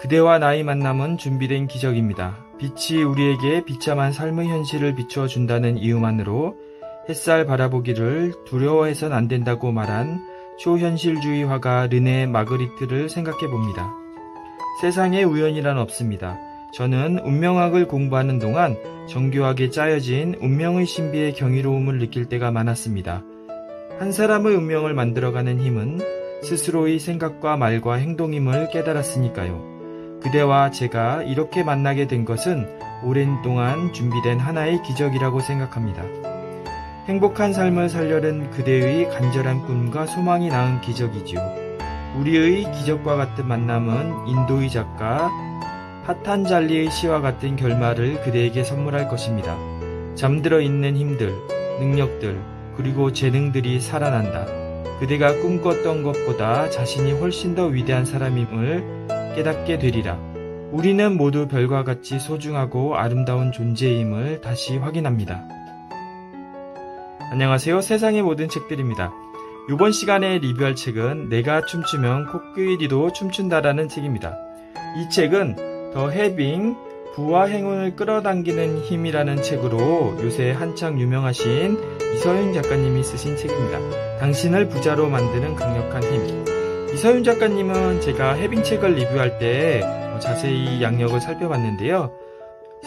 그대와 나의 만남은 준비된 기적입니다. 빛이 우리에게 비참한 삶의 현실을 비추어 준다는 이유만으로 햇살 바라보기를 두려워해선 안 된다고 말한 초현실주의화가 르네 마그리트를 생각해 봅니다. 세상에 우연이란 없습니다. 저는 운명학을 공부하는 동안 정교하게 짜여진 운명의 신비의 경이로움을 느낄 때가 많았습니다. 한 사람의 운명을 만들어가는 힘은 스스로의 생각과 말과 행동임을 깨달았으니까요. 그대와 제가 이렇게 만나게 된 것은 오랜 동안 준비된 하나의 기적이라고 생각합니다. 행복한 삶을 살려는 그대의 간절한 꿈과 소망이 낳은 기적이지요. 우리의 기적과 같은 만남은 인도의 작가 파탄잘리의 시와 같은 결말을 그대에게 선물할 것입니다. 잠들어 있는 힘들, 능력들, 그리고 재능들이 살아난다. 그대가 꿈꿨던 것보다 자신이 훨씬 더 위대한 사람임을 깨닫게 되리라. 우리는 모두 별과 같이 소중하고 아름다운 존재임을 다시 확인합니다. 안녕하세요. 세상의 모든 책들입니다. 이번 시간에 리뷰할 책은 내가 춤추면 코끼리도 춤춘다라는 책입니다. 이 책은 더 해빙 부와 행운을 끌어당기는 힘이라는 책으로 요새 한창 유명하신 이서윤 작가님이 쓰신 책입니다. 당신을 부자로 만드는 강력한 힘. 이서윤 작가님은 제가 해빙책을 리뷰할 때 어, 자세히 양력을 살펴봤는데요.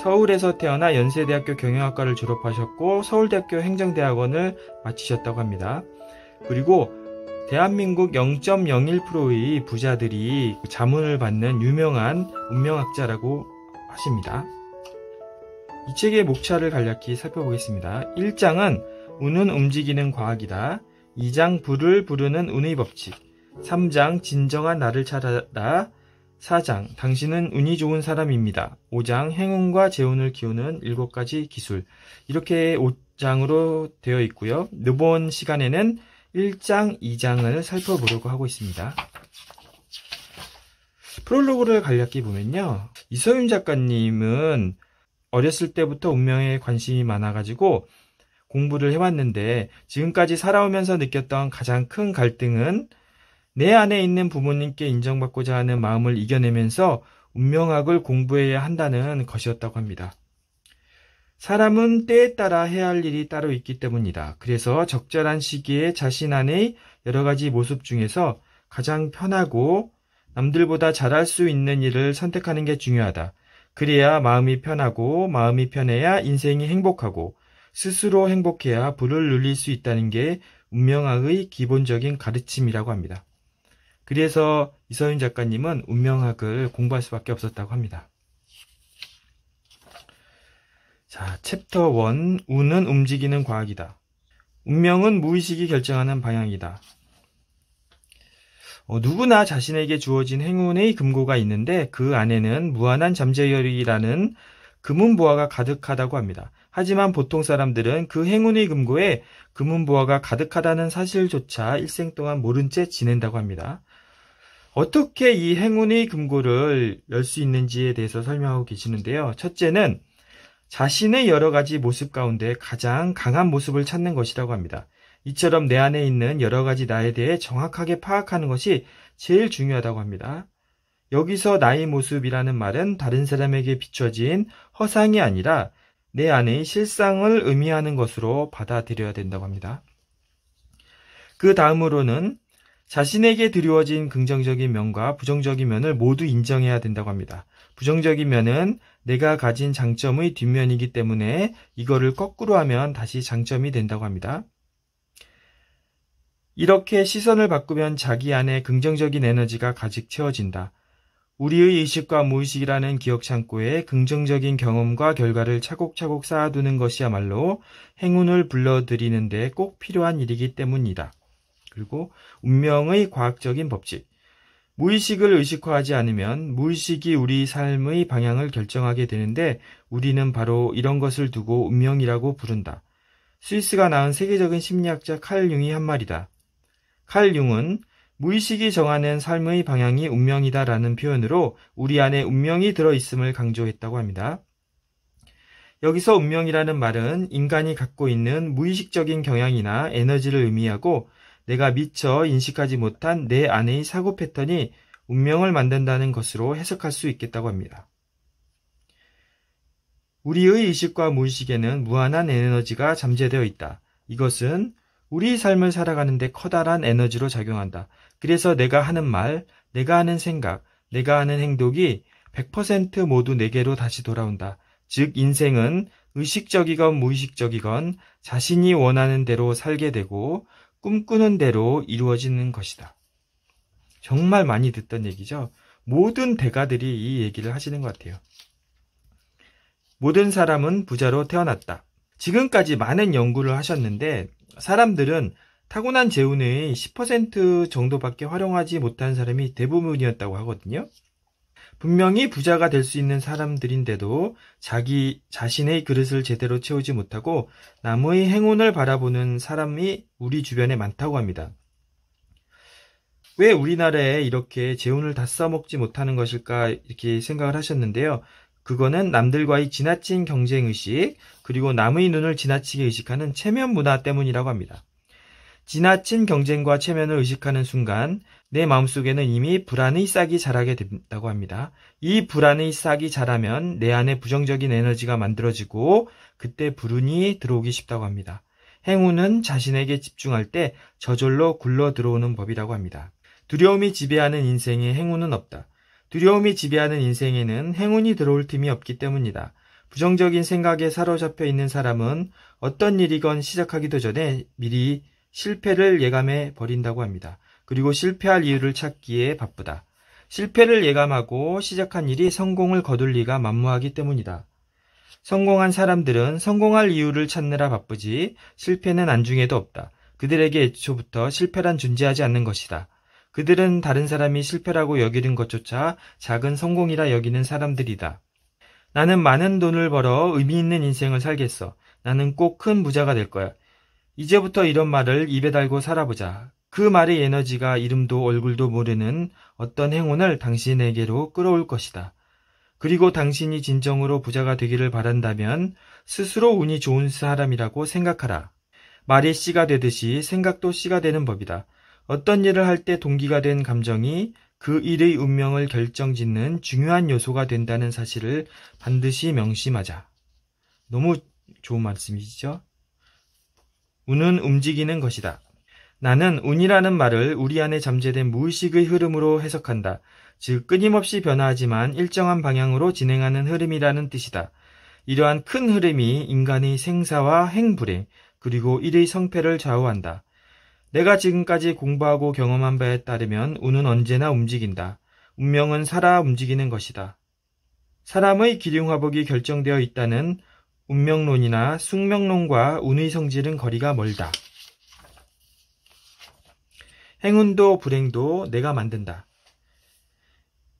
서울에서 태어나 연세대학교 경영학과를 졸업하셨고 서울대학교 행정대학원을 마치셨다고 합니다. 그리고 대한민국 0.01%의 부자들이 자문을 받는 유명한 운명학자라고 하십니다. 이 책의 목차를 간략히 살펴보겠습니다. 1장은 운은 움직이는 과학이다. 2장 불을 부르는 운의 법칙. 3장 진정한 나를 찾아라 4장 당신은 운이 좋은 사람입니다. 5장 행운과 재운을 키우는 7가지 기술 이렇게 5장으로 되어 있고요. 이번 시간에는 1장, 2장을 살펴보려고 하고 있습니다. 프롤로그를 간략히 보면요. 이서윤 작가님은 어렸을 때부터 운명에 관심이 많아가지고 공부를 해왔는데 지금까지 살아오면서 느꼈던 가장 큰 갈등은 내 안에 있는 부모님께 인정받고자 하는 마음을 이겨내면서 운명학을 공부해야 한다는 것이었다고 합니다. 사람은 때에 따라 해야 할 일이 따로 있기 때문이다. 그래서 적절한 시기에 자신 안의 여러 가지 모습 중에서 가장 편하고 남들보다 잘할 수 있는 일을 선택하는 게 중요하다. 그래야 마음이 편하고 마음이 편해야 인생이 행복하고 스스로 행복해야 불을 눌릴수 있다는 게 운명학의 기본적인 가르침이라고 합니다. 그래서 이서윤 작가님은 운명학을 공부할 수밖에 없었다고 합니다. 자, 챕터 1. 운은 움직이는 과학이다. 운명은 무의식이 결정하는 방향이다. 어, 누구나 자신에게 주어진 행운의 금고가 있는데 그 안에는 무한한 잠재력이라는 금은보화가 가득하다고 합니다. 하지만 보통 사람들은 그 행운의 금고에 금은보화가 가득하다는 사실조차 일생 동안 모른 채 지낸다고 합니다. 어떻게 이 행운의 금고를 열 수 있는지에 대해서 설명하고 계시는데요. 첫째는 자신의 여러 가지 모습 가운데 가장 강한 모습을 찾는 것이라고 합니다. 이처럼 내 안에 있는 여러 가지 나에 대해 정확하게 파악하는 것이 제일 중요하다고 합니다. 여기서 나의 모습이라는 말은 다른 사람에게 비춰진 허상이 아니라 내 안의 실상을 의미하는 것으로 받아들여야 된다고 합니다. 그 다음으로는 자신에게 드리워진 긍정적인 면과 부정적인 면을 모두 인정해야 된다고 합니다. 부정적인 면은 내가 가진 장점의 뒷면이기 때문에 이거를 거꾸로 하면 다시 장점이 된다고 합니다. 이렇게 시선을 바꾸면 자기 안에 긍정적인 에너지가 가득 채워진다. 우리의 의식과 무의식이라는 기억창고에 긍정적인 경험과 결과를 차곡차곡 쌓아두는 것이야말로 행운을 불러들이는데 꼭 필요한 일이기 때문이다. 그리고 운명의 과학적인 법칙. 무의식을 의식화하지 않으면 무의식이 우리 삶의 방향을 결정하게 되는데 우리는 바로 이런 것을 두고 운명이라고 부른다. 스위스가 낳은 세계적인 심리학자 칼 융이 한 말이다. 칼 융은 무의식이 정하는 삶의 방향이 운명이다라는 표현으로 우리 안에 운명이 들어있음을 강조했다고 합니다. 여기서 운명이라는 말은 인간이 갖고 있는 무의식적인 경향이나 에너지를 의미하고 내가 미처 인식하지 못한 내아내의 사고 패턴이 운명을 만든다는 것으로 해석할 수 있겠다고 합니다. 우리의 의식과 무의식에는 무한한 에너지가 잠재되어 있다. 이것은 우리 삶을 살아가는데 커다란 에너지로 작용한다. 그래서 내가 하는 말, 내가 하는 생각, 내가 하는 행동이 100% 모두 내게로 다시 돌아온다. 즉, 인생은 의식적이건 무의식적이건 자신이 원하는 대로 살게 되고 꿈꾸는 대로 이루어지는 것이다. 정말 많이 듣던 얘기죠. 모든 대가들이 이 얘기를 하시는 것 같아요. 모든 사람은 부자로 태어났다. 지금까지 많은 연구를 하셨는데 사람들은 타고난 재운의 10% 정도밖에 활용하지 못한 사람이 대부분이었다고 하거든요. 분명히 부자가 될 수 있는 사람들인데도 자기 자신의 그릇을 제대로 채우지 못하고 남의 행운을 바라보는 사람이 우리 주변에 많다고 합니다. 왜 우리나라에 이렇게 재운을 다 써먹지 못하는 것일까 이렇게 생각을 하셨는데요. 그거는 남들과의 지나친 경쟁의식, 그리고 남의 눈을 지나치게 의식하는 체면 문화 때문이라고 합니다. 지나친 경쟁과 체면을 의식하는 순간 내 마음속에는 이미 불안의 싹이 자라게 된다고 합니다. 이 불안의 싹이 자라면 내 안에 부정적인 에너지가 만들어지고 그때 불운이 들어오기 쉽다고 합니다. 행운은 자신에게 집중할 때 저절로 굴러 들어오는 법이라고 합니다. 두려움이 지배하는 인생에 행운은 없다. 두려움이 지배하는 인생에는 행운이 들어올 틈이 없기 때문이다. 부정적인 생각에 사로잡혀 있는 사람은 어떤 일이건 시작하기도 전에 미리 실패를 예감해 버린다고 합니다. 그리고 실패할 이유를 찾기에 바쁘다. 실패를 예감하고 시작한 일이 성공을 거둘 리가 만무하기 때문이다. 성공한 사람들은 성공할 이유를 찾느라 바쁘지 실패는 안중에도 없다. 그들에게 애초부터 실패란 존재하지 않는 것이다. 그들은 다른 사람이 실패라고 여기는 것조차 작은 성공이라 여기는 사람들이다. 나는 많은 돈을 벌어 의미 있는 인생을 살겠어. 나는 꼭 큰 부자가 될 거야. 이제부터 이런 말을 입에 달고 살아보자. 그 말의 에너지가 이름도 얼굴도 모르는 어떤 행운을 당신에게로 끌어올 것이다. 그리고 당신이 진정으로 부자가 되기를 바란다면 스스로 운이 좋은 사람이라고 생각하라. 말이 씨가 되듯이 생각도 씨가 되는 법이다. 어떤 일을 할 때 동기가 된 감정이 그 일의 운명을 결정짓는 중요한 요소가 된다는 사실을 반드시 명심하자. 너무 좋은 말씀이시죠? 운은 움직이는 것이다. 나는 운이라는 말을 우리 안에 잠재된 무의식의 흐름으로 해석한다. 즉, 끊임없이 변화하지만 일정한 방향으로 진행하는 흐름이라는 뜻이다. 이러한 큰 흐름이 인간의 생사와 행불행, 그리고 일의 성패를 좌우한다. 내가 지금까지 공부하고 경험한 바에 따르면 운은 언제나 움직인다. 운명은 살아 움직이는 것이다. 사람의 기륭화복이 결정되어 있다는 운명론이나 숙명론과 운의 성질은 거리가 멀다. 행운도 불행도 내가 만든다.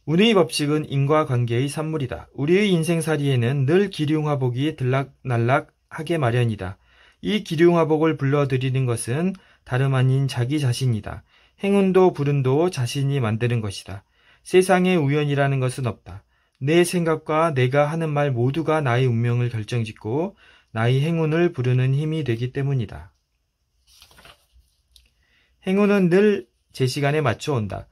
운의 법칙은 인과관계의 산물이다. 우리의 인생살이에는 늘 기륭화복이 들락날락하게 마련이다. 이 기륭화복을 불러들이는 것은 다름 아닌 자기 자신이다. 행운도 불운도 자신이 만드는 것이다. 세상에 우연이라는 것은 없다. 내 생각과 내가 하는 말 모두가 나의 운명을 결정짓고 나의 행운을 부르는 힘이 되기 때문이다. 행운은 늘 제 시간에 맞춰 온다.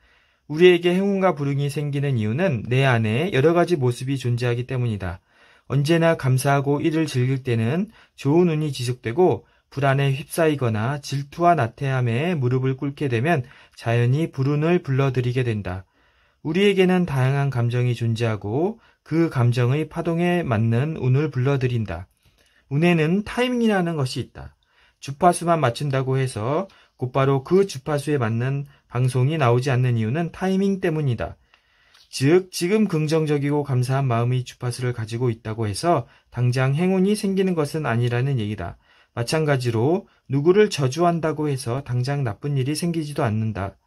우리에게 행운과 불운이 생기는 이유는 내 안에 여러 가지 모습이 존재하기 때문이다. 언제나 감사하고 일을 즐길 때는 좋은 운이 지속되고 불안에 휩싸이거나 질투와 나태함에 무릎을 꿇게 되면 자연히 불운을 불러들이게 된다. 우리에게는 다양한 감정이 존재하고 그 감정의 파동에 맞는 운을 불러들인다. 운에는 타이밍이라는 것이 있다. 주파수만 맞춘다고 해서 곧바로 그 주파수에 맞는 방송이 나오지 않는 이유는 타이밍 때문이다. 즉, 지금 긍정적이고 감사한 마음이 주파수를 가지고 있다고 해서 당장 행운이 생기는 것은 아니라는 얘기다. 마찬가지로 누구를 저주한다고 해서 당장 나쁜 일이 생기지도 않는다.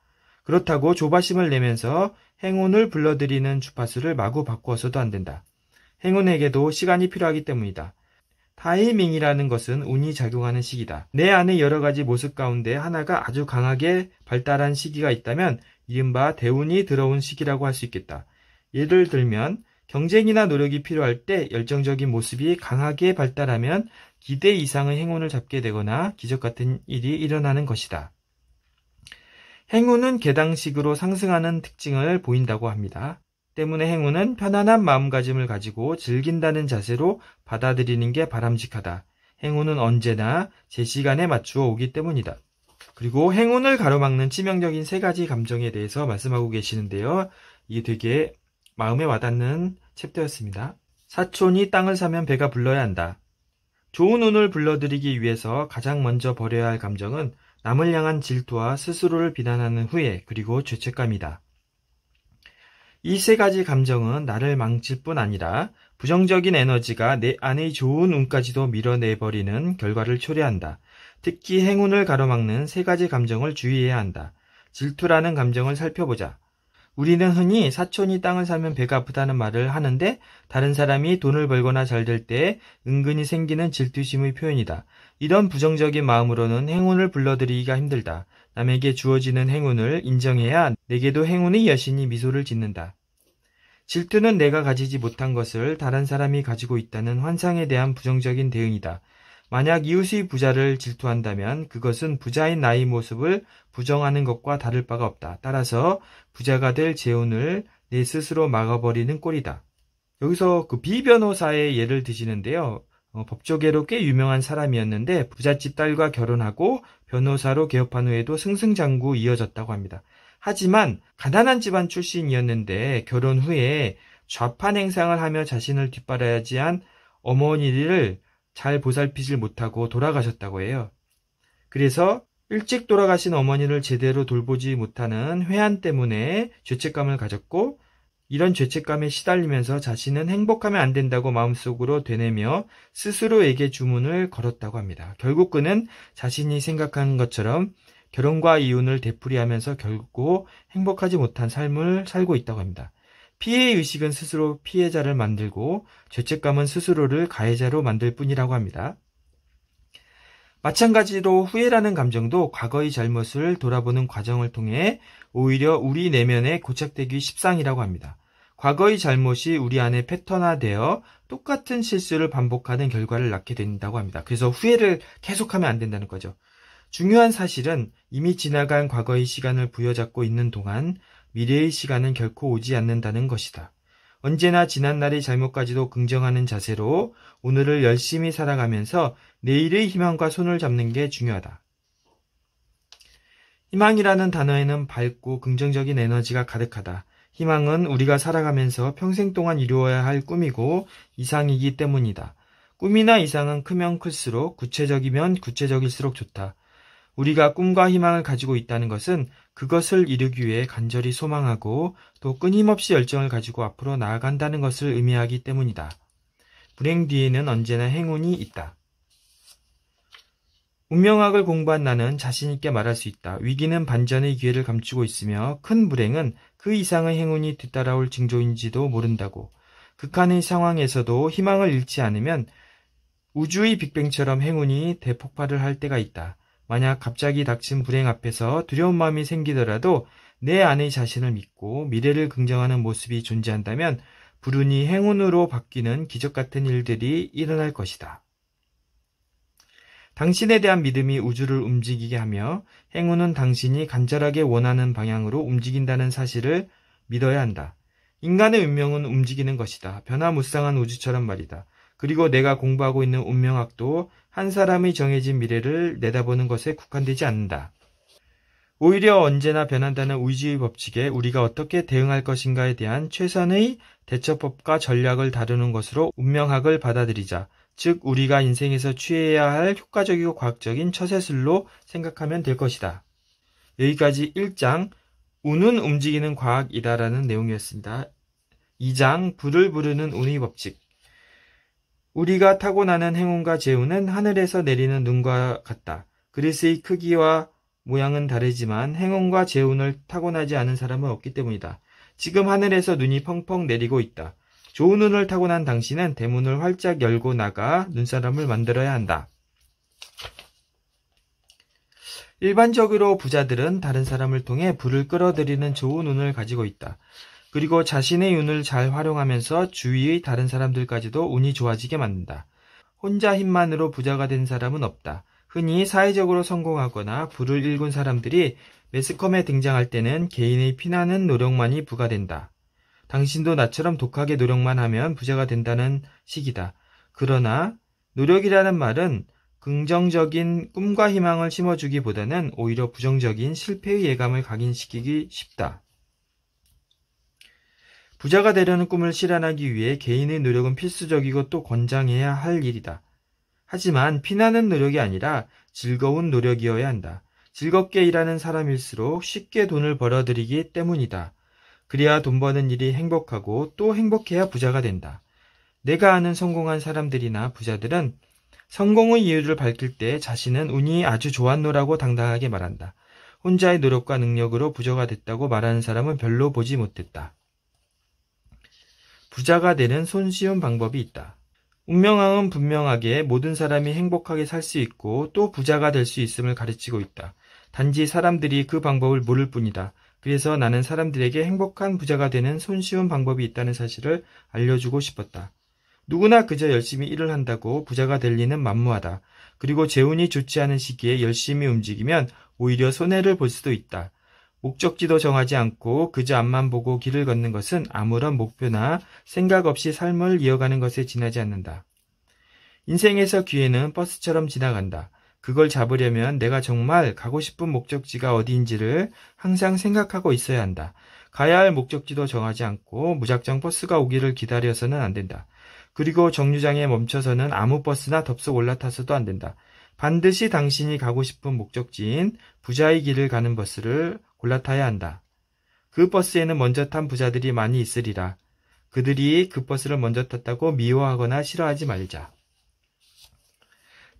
그렇다고 조바심을 내면서 행운을 불러들이는 주파수를 마구 바꾸어서도 안 된다. 행운에게도 시간이 필요하기 때문이다. 타이밍이라는 것은 운이 작용하는 시기다. 내안에 여러 가지 모습 가운데 하나가 아주 강하게 발달한 시기가 있다면 이른바 대운이 들어온 시기라고 할 수 있겠다. 예를 들면 경쟁이나 노력이 필요할 때 열정적인 모습이 강하게 발달하면 기대 이상의 행운을 잡게 되거나 기적 같은 일이 일어나는 것이다. 행운은 개당식으로 상승하는 특징을 보인다고 합니다. 때문에 행운은 편안한 마음가짐을 가지고 즐긴다는 자세로 받아들이는 게 바람직하다. 행운은 언제나 제 시간에 맞추어 오기 때문이다. 그리고 행운을 가로막는 치명적인 세 가지 감정에 대해서 말씀하고 계시는데요. 이게 되게 마음에 와닿는 챕터였습니다. 사촌이 땅을 사면 배가 불러야 한다. 좋은 운을 불러들이기 위해서 가장 먼저 버려야 할 감정은 남을 향한 질투와 스스로를 비난하는 후회 그리고 죄책감이다. 이 세 가지 감정은 나를 망칠 뿐 아니라 부정적인 에너지가 내 안의 좋은 운까지도 밀어내버리는 결과를 초래한다. 특히 행운을 가로막는 세 가지 감정을 주의해야 한다. 질투라는 감정을 살펴보자. 우리는 흔히 사촌이 땅을 사면 배가 아프다는 말을 하는데 다른 사람이 돈을 벌거나 잘 될 때에 은근히 생기는 질투심의 표현이다. 이런 부정적인 마음으로는 행운을 불러들이기가 힘들다. 남에게 주어지는 행운을 인정해야 내게도 행운의 여신이 미소를 짓는다. 질투는 내가 가지지 못한 것을 다른 사람이 가지고 있다는 환상에 대한 부정적인 대응이다. 만약 이웃이 부자를 질투한다면 그것은 부자인 나의 모습을 부정하는 것과 다를 바가 없다. 따라서 부자가 될재혼을내 네 스스로 막아버리는 꼴이다. 여기서 그비 변호사의 예를 드시는데요. 어, 법조계로 꽤 유명한 사람이었는데 부잣집 딸과 결혼하고 변호사로 개업한 후에도 승승장구 이어졌다고 합니다. 하지만 가난한 집안 출신이었는데 결혼 후에 좌판 행상을 하며 자신을 뒷바라지한 어머니를 잘 보살피질 못하고 돌아가셨다고 해요. 그래서 일찍 돌아가신 어머니를 제대로 돌보지 못하는 회한 때문에 죄책감을 가졌고 이런 죄책감에 시달리면서 자신은 행복하면 안 된다고 마음속으로 되뇌며 스스로에게 주문을 걸었다고 합니다. 결국 그는 자신이 생각한 것처럼 결혼과 이혼을 되풀이하면서 결국 행복하지 못한 삶을 살고 있다고 합니다. 피해 의식은 스스로 피해자를 만들고 죄책감은 스스로를 가해자로 만들 뿐이라고 합니다. 마찬가지로 후회라는 감정도 과거의 잘못을 돌아보는 과정을 통해 오히려 우리 내면에 고착되기 십상이라고 합니다. 과거의 잘못이 우리 안에 패턴화되어 똑같은 실수를 반복하는 결과를 낳게 된다고 합니다. 그래서 후회를 계속하면 안 된다는 거죠. 중요한 사실은 이미 지나간 과거의 시간을 부여잡고 있는 동안 미래의 시간은 결코 오지 않는다는 것이다. 언제나 지난날의 잘못까지도 긍정하는 자세로 오늘을 열심히 살아가면서 내일의 희망과 손을 잡는 게 중요하다. 희망이라는 단어에는 밝고 긍정적인 에너지가 가득하다. 희망은 우리가 살아가면서 평생 동안 이루어야 할 꿈이고 이상이기 때문이다. 꿈이나 이상은 크면 클수록 구체적이면 구체적일수록 좋다. 우리가 꿈과 희망을 가지고 있다는 것은 그것을 이루기 위해 간절히 소망하고 또 끊임없이 열정을 가지고 앞으로 나아간다는 것을 의미하기 때문이다. 불행 뒤에는 언제나 행운이 있다. 운명학을 공부한 나는 자신있게 말할 수 있다. 위기는 반전의 기회를 감추고 있으며 큰 불행은 그 이상의 행운이 뒤따라올 징조인지도 모른다고. 극한의 상황에서도 희망을 잃지 않으면 우주의 빅뱅처럼 행운이 대폭발을 할 때가 있다. 만약 갑자기 닥친 불행 앞에서 두려운 마음이 생기더라도 내 안의 자신을 믿고 미래를 긍정하는 모습이 존재한다면 불운이 행운으로 바뀌는 기적 같은 일들이 일어날 것이다. 당신에 대한 믿음이 우주를 움직이게 하며 행운은 당신이 간절하게 원하는 방향으로 움직인다는 사실을 믿어야 한다. 인간의 운명은 움직이는 것이다. 변화무쌍한 우주처럼 말이다. 그리고 내가 공부하고 있는 운명학도 한 사람이 정해진 미래를 내다보는 것에 국한되지 않는다. 오히려 언제나 변한다는 우주의 법칙에 우리가 어떻게 대응할 것인가에 대한 최선의 대처법과 전략을 다루는 것으로 운명학을 받아들이자, 즉 우리가 인생에서 취해야 할 효과적이고 과학적인 처세술로 생각하면 될 것이다. 여기까지 1장 운은 움직이는 과학이다라는 내용이었습니다. 2장 불을 부르는 운의 법칙 우리가 타고나는 행운과 재운은 하늘에서 내리는 눈과 같다. 그리스의 크기와 모양은 다르지만 행운과 재운을 타고나지 않은 사람은 없기 때문이다. 지금 하늘에서 눈이 펑펑 내리고 있다. 좋은 운을 타고난 당신은 대문을 활짝 열고 나가 눈사람을 만들어야 한다. 일반적으로 부자들은 다른 사람을 통해 불을 끌어들이는 좋은 운을 가지고 있다. 그리고 자신의 운을 잘 활용하면서 주위의 다른 사람들까지도 운이 좋아지게 만든다. 혼자 힘만으로 부자가 된 사람은 없다. 흔히 사회적으로 성공하거나 부를 일군 사람들이 매스컴에 등장할 때는 개인의 피나는 노력만이 부과된다. 당신도 나처럼 독하게 노력만 하면 부자가 된다는 식이다. 그러나 노력이라는 말은 긍정적인 꿈과 희망을 심어주기보다는 오히려 부정적인 실패의 예감을 각인시키기 쉽다. 부자가 되려는 꿈을 실현하기 위해 개인의 노력은 필수적이고 또 권장해야 할 일이다. 하지만 피나는 노력이 아니라 즐거운 노력이어야 한다. 즐겁게 일하는 사람일수록 쉽게 돈을 벌어들이기 때문이다. 그래야 돈 버는 일이 행복하고 또 행복해야 부자가 된다. 내가 아는 성공한 사람들이나 부자들은 성공의 이유를 밝힐 때 자신은 운이 아주 좋았노라고 당당하게 말한다. 혼자의 노력과 능력으로 부자가 됐다고 말하는 사람은 별로 보지 못했다. 부자가 되는 손쉬운 방법이 있다. 운명왕은 분명하게 모든 사람이 행복하게 살 수 있고 또 부자가 될 수 있음을 가르치고 있다. 단지 사람들이 그 방법을 모를 뿐이다. 그래서 나는 사람들에게 행복한 부자가 되는 손쉬운 방법이 있다는 사실을 알려주고 싶었다. 누구나 그저 열심히 일을 한다고 부자가 될 리는 만무하다. 그리고 재운이 좋지 않은 시기에 열심히 움직이면 오히려 손해를 볼 수도 있다. 목적지도 정하지 않고 그저 앞만 보고 길을 걷는 것은 아무런 목표나 생각 없이 삶을 이어가는 것에 지나지 않는다. 인생에서 기회는 버스처럼 지나간다. 그걸 잡으려면 내가 정말 가고 싶은 목적지가 어디인지를 항상 생각하고 있어야 한다. 가야 할 목적지도 정하지 않고 무작정 버스가 오기를 기다려서는 안 된다. 그리고 정류장에 멈춰서는 아무 버스나 덥석 올라타서도 안 된다. 반드시 당신이 가고 싶은 목적지인 부자의 길을 가는 버스를 골라타야 한다. 그 버스에는 먼저 탄 부자들이 많이 있으리라. 그들이 그 버스를 먼저 탔다고 미워하거나 싫어하지 말자.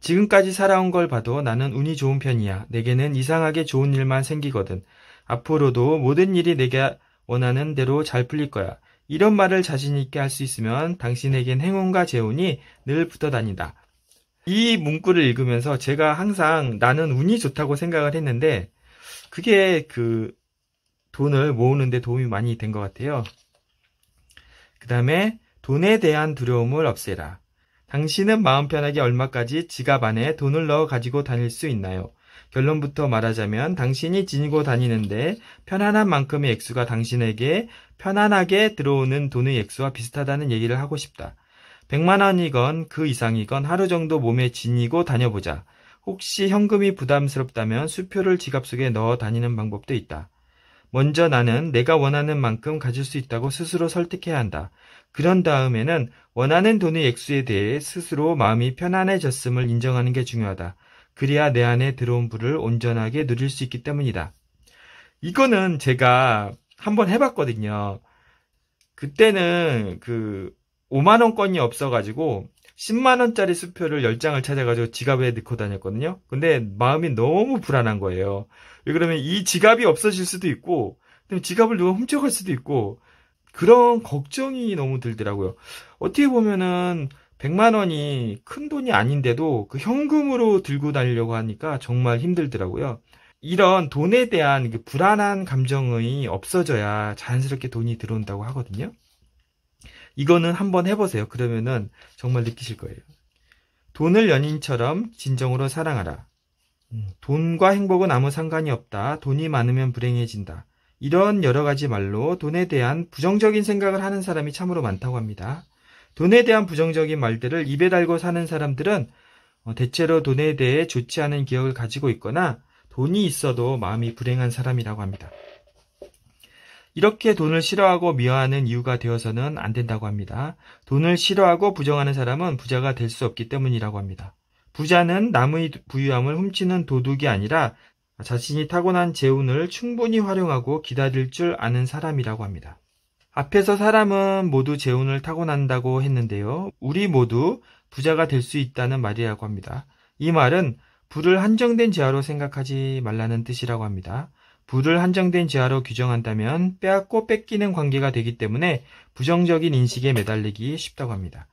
지금까지 살아온 걸 봐도 나는 운이 좋은 편이야. 내게는 이상하게 좋은 일만 생기거든. 앞으로도 모든 일이 내게 원하는 대로 잘 풀릴 거야. 이런 말을 자신있게 할 수 있으면 당신에겐 행운과 재운이 늘 붙어 다닌다. 이 문구를 읽으면서 제가 항상 나는 운이 좋다고 생각을 했는데 그게 그 돈을 모으는데 도움이 많이 된 것 같아요. 그 다음에 돈에 대한 두려움을 없애라. 당신은 마음 편하게 얼마까지 지갑 안에 돈을 넣어 가지고 다닐 수 있나요? 결론부터 말하자면 당신이 지니고 다니는데 편안한 만큼의 액수가 당신에게 편안하게 들어오는 돈의 액수와 비슷하다는 얘기를 하고 싶다. 100만 원이건 그 이상이건 하루 정도 몸에 지니고 다녀보자. 혹시 현금이 부담스럽다면 수표를 지갑 속에 넣어 다니는 방법도 있다. 먼저 나는 내가 원하는 만큼 가질 수 있다고 스스로 설득해야 한다. 그런 다음에는 원하는 돈의 액수에 대해 스스로 마음이 편안해졌음을 인정하는 게 중요하다. 그래야 내 안에 들어온 부를 온전하게 누릴 수 있기 때문이다. 이거는 제가 한번 해봤거든요. 그때는 그 5만원권이 없어가지고 10만원짜리 수표를 10장을 찾아가지고 지갑에 넣고 다녔거든요. 근데 마음이 너무 불안한 거예요. 왜 그러면 이 지갑이 없어질 수도 있고, 지갑을 누가 훔쳐갈 수도 있고, 그런 걱정이 너무 들더라고요. 어떻게 보면은 100만 원이 큰 돈이 아닌데도 그 현금으로 들고 다니려고 하니까 정말 힘들더라고요. 이런 돈에 대한 그 불안한 감정이 없어져야 자연스럽게 돈이 들어온다고 하거든요. 이거는 한번 해보세요. 그러면은 정말 느끼실 거예요. 돈을 연인처럼 진정으로 사랑하라. 음, 돈과 행복은 아무 상관이 없다. 돈이 많으면 불행해진다. 이런 여러 가지 말로 돈에 대한 부정적인 생각을 하는 사람이 참으로 많다고 합니다. 돈에 대한 부정적인 말들을 입에 달고 사는 사람들은 어, 대체로 돈에 대해 좋지 않은 기억을 가지고 있거나 돈이 있어도 마음이 불행한 사람이라고 합니다. 이렇게 돈을 싫어하고 미워하는 이유가 되어서는 안 된다고 합니다. 돈을 싫어하고 부정하는 사람은 부자가 될 수 없기 때문이라고 합니다. 부자는 남의 부유함을 훔치는 도둑이 아니라 자신이 타고난 재운을 충분히 활용하고 기다릴 줄 아는 사람이라고 합니다. 앞에서 사람은 모두 재운을 타고난다고 했는데요. 우리 모두 부자가 될 수 있다는 말이라고 합니다. 이 말은 부를 한정된 재화로 생각하지 말라는 뜻이라고 합니다. 부를 한정된 지하로 규정한다면 빼앗고 뺏기는 관계가 되기 때문에 부정적인 인식에 매달리기 쉽다고 합니다.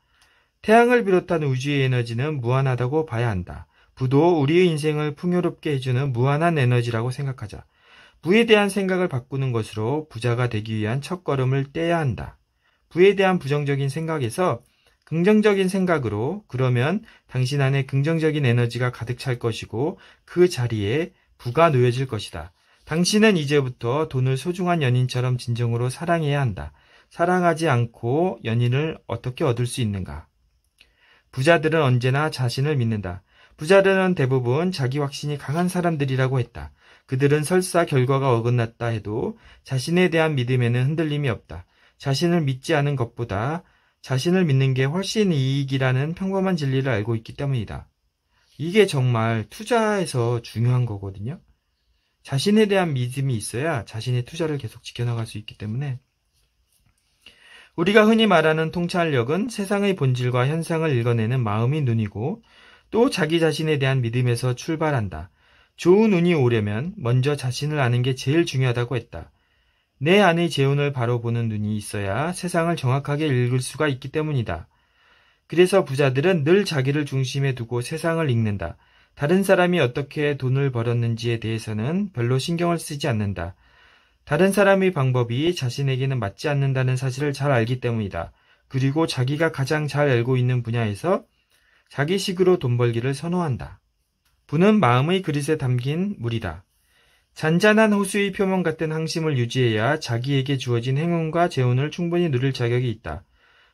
태양을 비롯한 우주의 에너지는 무한하다고 봐야 한다. 부도 우리의 인생을 풍요롭게 해주는 무한한 에너지라고 생각하자. 부에 대한 생각을 바꾸는 것으로 부자가 되기 위한 첫걸음을 떼야 한다. 부에 대한 부정적인 생각에서 긍정적인 생각으로 그러면 당신 안에 긍정적인 에너지가 가득 찰 것이고 그 자리에 부가 놓여질 것이다. 당신은 이제부터 돈을 소중한 연인처럼 진정으로 사랑해야 한다. 사랑하지 않고 연인을 어떻게 얻을 수 있는가? 부자들은 언제나 자신을 믿는다. 부자들은 대부분 자기 확신이 강한 사람들이라고 했다. 그들은 설사 결과가 어긋났다 해도 자신에 대한 믿음에는 흔들림이 없다. 자신을 믿지 않은 것보다 자신을 믿는 게 훨씬 이익이라는 평범한 진리를 알고 있기 때문이다. 이게 정말 투자에서 중요한 거거든요. 자신에 대한 믿음이 있어야 자신의 투자를 계속 지켜나갈 수 있기 때문에 우리가 흔히 말하는 통찰력은 세상의 본질과 현상을 읽어내는 마음이 눈이고 또 자기 자신에 대한 믿음에서 출발한다. 좋은 운이 오려면 먼저 자신을 아는 게 제일 중요하다고 했다. 내 안의 재운을 바로 보는 눈이 있어야 세상을 정확하게 읽을 수가 있기 때문이다. 그래서 부자들은 늘 자기를 중심에 두고 세상을 읽는다. 다른 사람이 어떻게 돈을 벌었는지에 대해서는 별로 신경을 쓰지 않는다. 다른 사람의 방법이 자신에게는 맞지 않는다는 사실을 잘 알기 때문이다. 그리고 자기가 가장 잘 알고 있는 분야에서 자기식으로 돈 벌기를 선호한다. 부는 마음의 그릇에 담긴 물이다. 잔잔한 호수의 표면 같은 항심을 유지해야 자기에게 주어진 행운과 재운을 충분히 누릴 자격이 있다.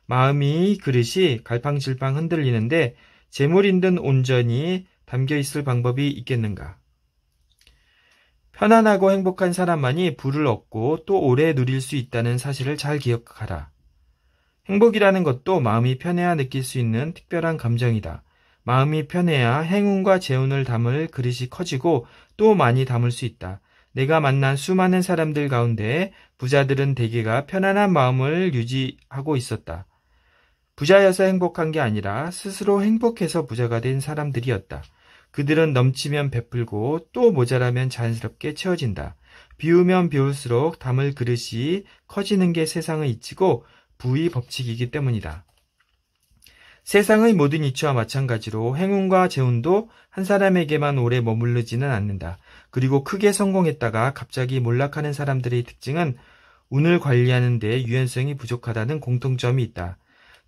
마음이 그릇이 갈팡질팡 흔들리는데 재물인 듯 온전히 담겨 있을 방법이 있겠는가? 편안하고 행복한 사람만이 부를 얻고 또 오래 누릴 수 있다는 사실을 잘 기억하라. 행복이라는 것도 마음이 편해야 느낄 수 있는 특별한 감정이다. 마음이 편해야 행운과 재운을 담을 그릇이 커지고 또 많이 담을 수 있다. 내가 만난 수많은 사람들 가운데 부자들은 대개가 편안한 마음을 유지하고 있었다. 부자여서 행복한 게 아니라 스스로 행복해서 부자가 된 사람들이었다. 그들은 넘치면 베풀고 또 모자라면 자연스럽게 채워진다. 비우면 비울수록 담을 그릇이 커지는 게 세상의 이치고 부의 법칙이기 때문이다. 세상의 모든 이치와 마찬가지로 행운과 재운도 한 사람에게만 오래 머무르지는 않는다. 그리고 크게 성공했다가 갑자기 몰락하는 사람들의 특징은 운을 관리하는 데 유연성이 부족하다는 공통점이 있다.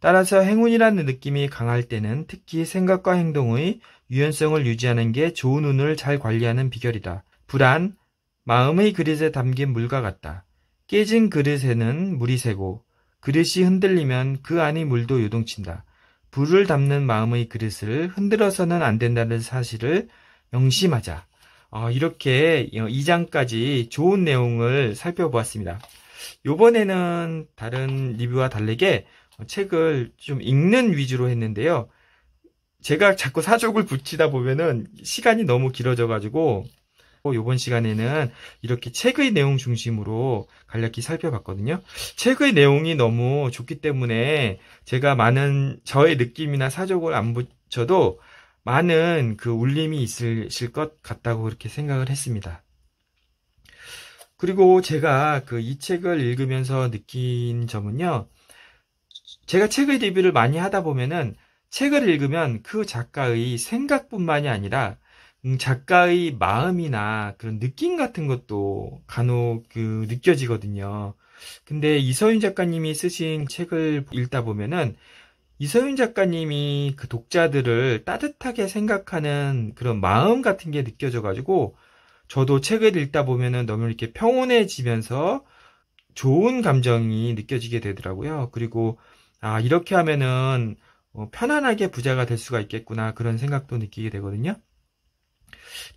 따라서 행운이라는 느낌이 강할 때는 특히 생각과 행동의 유연성을 유지하는 게 좋은 운을 잘 관리하는 비결이다. 불안, 마음의 그릇에 담긴 물과 같다. 깨진 그릇에는 물이 새고 그릇이 흔들리면 그안의 물도 요동친다. 불을 담는 마음의 그릇을 흔들어서는 안 된다는 사실을 명심하자. 어, 이렇게 2장까지 좋은 내용을 살펴보았습니다. 요번에는 다른 리뷰와 다르게 책을 좀 읽는 위주로 했는데요. 제가 자꾸 사족을 붙이다 보면은 시간이 너무 길어져가지고 어, 요번 시간에는 이렇게 책의 내용 중심으로 간략히 살펴봤거든요. 책의 내용이 너무 좋기 때문에 제가 많은 저의 느낌이나 사족을 안 붙여도 많은 그 울림이 있으실 것 같다고 그렇게 생각을 했습니다. 그리고 제가 그 이 책을 읽으면서 느낀 점은요, 제가 책의 리뷰를 많이 하다 보면은 책을 읽으면 그 작가의 생각뿐만이 아니라 음, 작가의 마음이나 그런 느낌 같은 것도 간혹 그 느껴지거든요. 근데 이서윤 작가님이 쓰신 책을 읽다 보면은 이서윤 작가님이 그 독자들을 따뜻하게 생각하는 그런 마음 같은 게 느껴져가지고 저도 책을 읽다 보면은 너무 이렇게 평온해지면서 좋은 감정이 느껴지게 되더라고요. 그리고 아, 이렇게 하면은 어, 편안하게 부자가 될 수가 있겠구나 그런 생각도 느끼게 되거든요.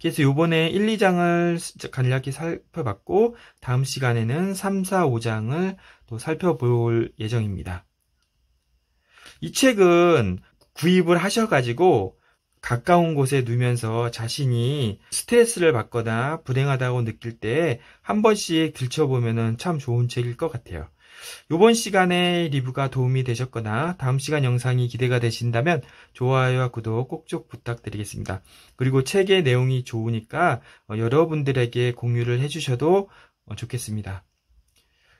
그래서 요번에 1, 2장을 간략히 살펴봤고 다음 시간에는 3, 4, 5장을 또 살펴볼 예정입니다. 이 책은 구입을 하셔가지고 가까운 곳에 누면서 자신이 스트레스를 받거나 불행하다고 느낄 때 한 번씩 들춰보면 참 좋은 책일 것 같아요. 이번 시간에 리뷰가 도움이 되셨거나 다음 시간 영상이 기대가 되신다면 좋아요와 구독 꼭 좀 부탁드리겠습니다. 그리고 책의 내용이 좋으니까 어, 여러분들에게 공유를 해주셔도 어, 좋겠습니다.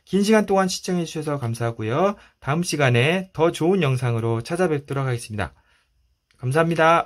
긴 시간 동안 시청해주셔서 감사하고요. 다음 시간에 더 좋은 영상으로 찾아뵙도록 하겠습니다. 감사합니다.